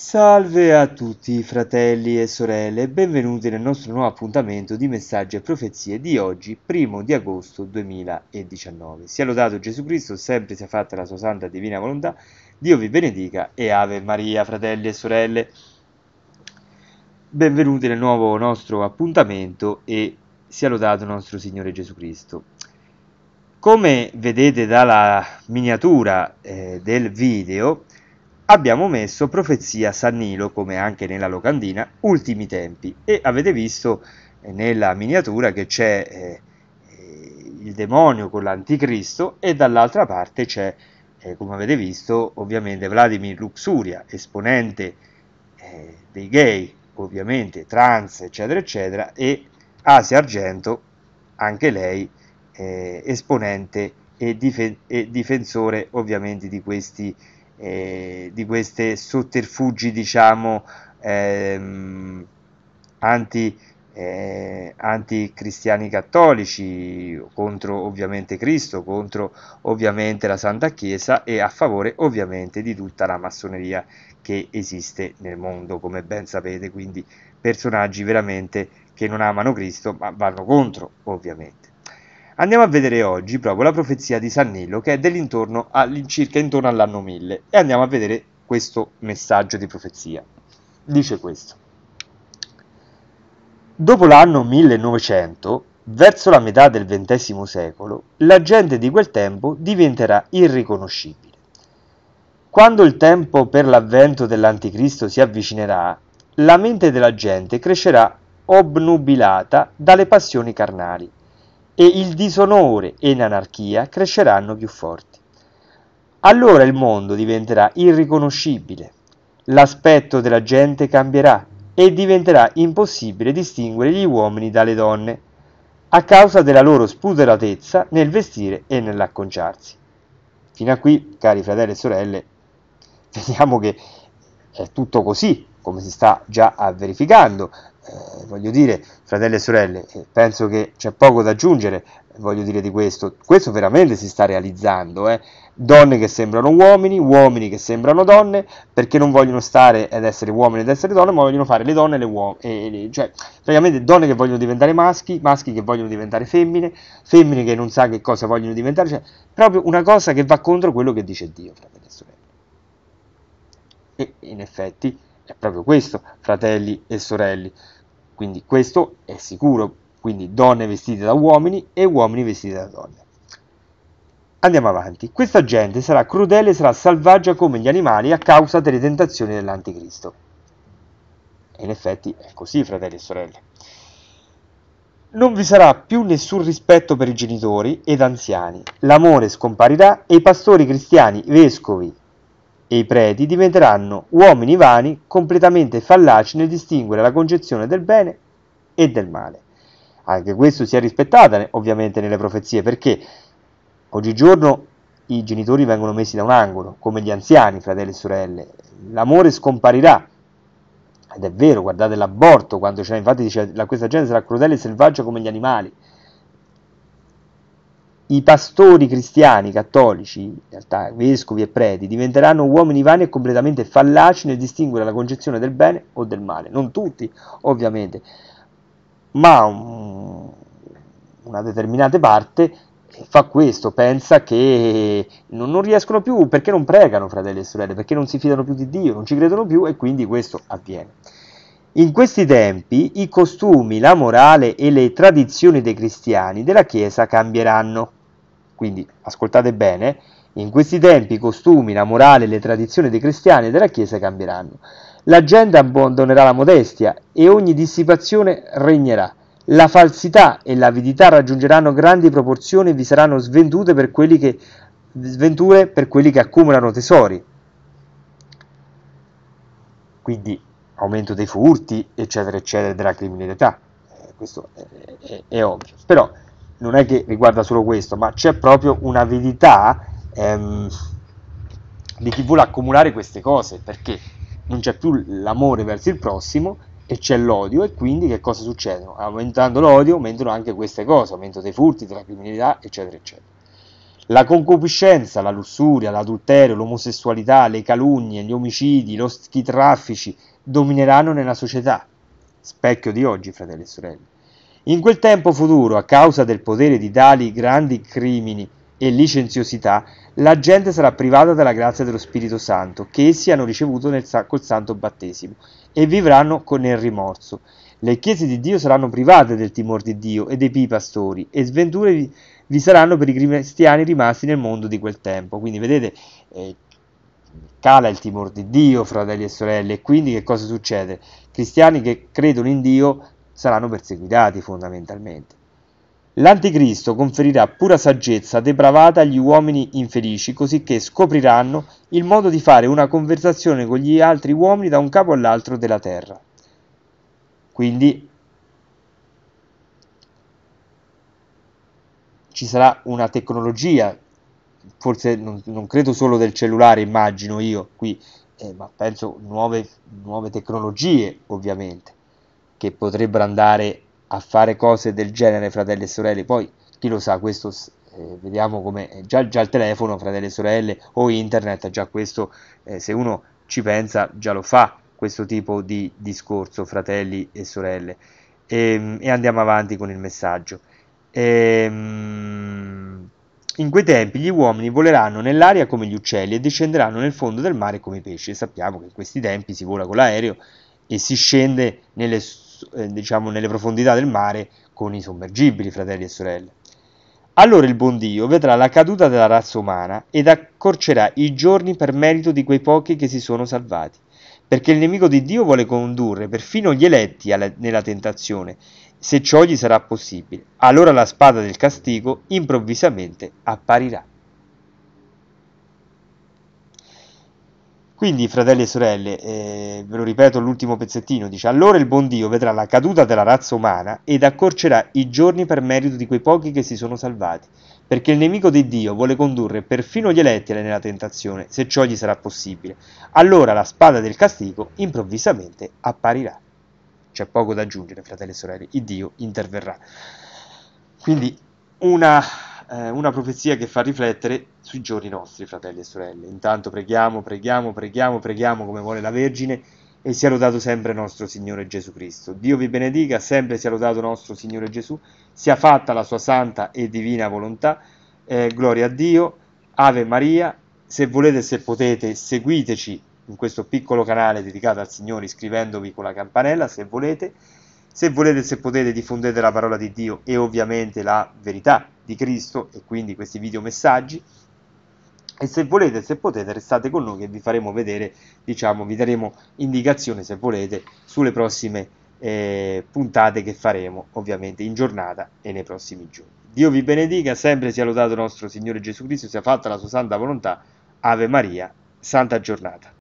Salve a tutti fratelli e sorelle, benvenuti nel nostro nuovo appuntamento di messaggi e profezie di oggi, primo di agosto 2019. Sia lodato Gesù Cristo, sempre sia fatta la sua santa divina volontà, Dio vi benedica e Ave Maria, fratelli e sorelle. Benvenuti nel nuovo nostro appuntamento e sia lodato nostro Signore Gesù Cristo. Come vedete dalla miniatura eh, del video, abbiamo messo profezia San Nilo, come anche nella locandina, ultimi tempi. E avete visto eh, nella miniatura che c'è eh, il demonio con l'anticristo e dall'altra parte c'è, eh, come avete visto, ovviamente Vladimir Luxuria, esponente eh, dei gay, ovviamente trans, eccetera, eccetera, e Asia Argento, anche lei eh, esponente e, difen e difensore ovviamente di questi eh, di questi sotterfugi diciamo ehm, anti, eh, anticristiani cattolici contro ovviamente Cristo, contro ovviamente la Santa Chiesa e a favore ovviamente di tutta la massoneria che esiste nel mondo, come ben sapete, quindi personaggi veramente che non amano Cristo ma vanno contro ovviamente. Andiamo a vedere oggi proprio la profezia di San Nilo che è dell'intorno all'incirca intorno all'anno 1000 e andiamo a vedere questo messaggio di profezia. Dice questo. Dopo l'anno 1900, verso la metà del XX secolo, la gente di quel tempo diventerà irriconoscibile. Quando il tempo per l'avvento dell'anticristo si avvicinerà, la mente della gente crescerà obnubilata dalle passioni carnali e il disonore e l'anarchia cresceranno più forti. Allora il mondo diventerà irriconoscibile, l'aspetto della gente cambierà e diventerà impossibile distinguere gli uomini dalle donne, a causa della loro spudoratezza nel vestire e nell'acconciarsi. Fino a qui, cari fratelli e sorelle, vediamo che è tutto così, come si sta già verificando voglio dire, fratelli e sorelle, penso che c'è poco da aggiungere, voglio dire di questo, questo veramente si sta realizzando, eh? donne che sembrano uomini, uomini che sembrano donne, perché non vogliono stare ad essere uomini ed essere donne, ma vogliono fare le donne e le uomini, cioè praticamente donne che vogliono diventare maschi, maschi che vogliono diventare femmine, femmine che non sa che cosa vogliono diventare, cioè proprio una cosa che va contro quello che dice Dio, fratelli e sorelle. E in effetti è proprio questo, fratelli e sorelle. Quindi questo è sicuro, quindi donne vestite da uomini e uomini vestiti da donne. Andiamo avanti. Questa gente sarà crudele e sarà selvaggia come gli animali a causa delle tentazioni dell'anticristo. E in effetti è così, fratelli e sorelle. Non vi sarà più nessun rispetto per i genitori ed anziani. L'amore scomparirà e i pastori cristiani, vescovi, e i preti diventeranno uomini vani, completamente fallaci nel distinguere la concezione del bene e del male. Anche questo si è rispettato ovviamente nelle profezie, perché oggigiorno i genitori vengono messi da un angolo, come gli anziani, fratelli e sorelle. L'amore scomparirà. Ed è vero, guardate l'aborto, quando c'è, infatti dice, la, questa gente sarà crudele e selvaggia come gli animali i pastori cristiani cattolici, in realtà vescovi e preti, diventeranno uomini vani e completamente fallaci nel distinguere la concezione del bene o del male. Non tutti, ovviamente, ma un, una determinata parte fa questo, pensa che non, non, riescono più perché non pregano, fratelli e sorelle, perché non si fidano più di Dio, non ci credono più e quindi questo avviene. In questi tempi i costumi, la morale e le tradizioni dei cristiani della Chiesa cambieranno. Quindi ascoltate bene, in questi tempi i costumi, la morale le tradizioni dei cristiani e della Chiesa cambieranno. La gente abbandonerà la modestia e ogni dissipazione regnerà. La falsità e l'avidità raggiungeranno grandi proporzioni e vi saranno sventute per quelli che, sventure per quelli che accumulano tesori. Quindi aumento dei furti, eccetera, eccetera, della criminalità. Eh, questo è, è, è ovvio. Però non è che riguarda solo questo, ma c'è proprio un'avidità ehm, di chi vuole accumulare queste cose, perché non c'è più l'amore verso il prossimo e c'è l'odio e quindi che cosa succede? Aumentando l'odio aumentano anche queste cose, aumentano dei furti, della criminalità, eccetera, eccetera. La concupiscenza, la lussuria, l'adulterio, l'omosessualità, le calunnie, gli omicidi, lo, i traffici domineranno nella società. Specchio di oggi, fratelli e sorelle. In quel tempo futuro, a causa del potere di tali grandi crimini e licenziosità, la gente sarà privata della grazia dello Spirito Santo che essi hanno ricevuto nel, col santo battesimo e vivranno con il rimorso. Le chiese di Dio saranno private del timore di Dio e dei pii pastori e sventure vi, vi, saranno per i cristiani rimasti nel mondo di quel tempo. Quindi vedete, eh, cala il timore di Dio, fratelli e sorelle, e quindi che cosa succede? Cristiani che credono in Dio saranno perseguitati fondamentalmente. L'anticristo conferirà pura saggezza depravata agli uomini infelici, così che scopriranno il modo di fare una conversazione con gli altri uomini da un capo all'altro della terra. Quindi ci sarà una tecnologia, forse non, non credo solo del cellulare, immagino io qui, eh, ma penso nuove, nuove tecnologie ovviamente che potrebbero andare a fare cose del genere, fratelli e sorelle. Poi chi lo sa, questo eh, vediamo come eh, già, già, il telefono, fratelli e sorelle, o internet, già questo, eh, se uno ci pensa, già lo fa questo tipo di discorso, fratelli e sorelle. E, ehm, e andiamo avanti con il messaggio. E, ehm, in quei tempi gli uomini voleranno nell'aria come gli uccelli e discenderanno nel fondo del mare come i pesci. E sappiamo che in questi tempi si vola con l'aereo e si scende nelle eh, diciamo, nelle profondità del mare con i sommergibili, fratelli e sorelle. Allora il buon Dio vedrà la caduta della razza umana ed accorcerà i giorni per merito di quei pochi che si sono salvati, perché il nemico di Dio vuole condurre perfino gli eletti alla, nella tentazione, se ciò gli sarà possibile. Allora la spada del castigo improvvisamente apparirà. Quindi, fratelli e sorelle, eh, ve lo ripeto l'ultimo pezzettino, dice allora il buon Dio vedrà la caduta della razza umana ed accorcerà i giorni per merito di quei pochi che si sono salvati, perché il nemico di Dio vuole condurre perfino gli eletti nella tentazione, se ciò gli sarà possibile. Allora la spada del castigo improvvisamente apparirà. C'è poco da aggiungere, fratelli e sorelle, il Dio interverrà. Quindi una eh, una profezia che fa riflettere sui giorni nostri, fratelli e sorelle. Intanto preghiamo, preghiamo, preghiamo, preghiamo come vuole la Vergine e sia lodato sempre nostro Signore Gesù Cristo. Dio vi benedica, sempre sia lodato nostro Signore Gesù, sia fatta la sua santa e divina volontà. Eh, gloria a Dio, Ave Maria, se volete, se potete, seguiteci in questo piccolo canale dedicato al Signore iscrivendovi con la campanella, se volete. Se volete, se potete, diffondete la parola di Dio e ovviamente la verità di Cristo e quindi questi video messaggi. E se volete, se potete, restate con noi che vi faremo vedere, diciamo, vi daremo indicazioni, se volete, sulle prossime eh, puntate che faremo, ovviamente, in giornata e nei prossimi giorni. Dio vi benedica, sempre sia lodato nostro Signore Gesù Cristo, sia fatta la sua santa volontà. Ave Maria, santa giornata.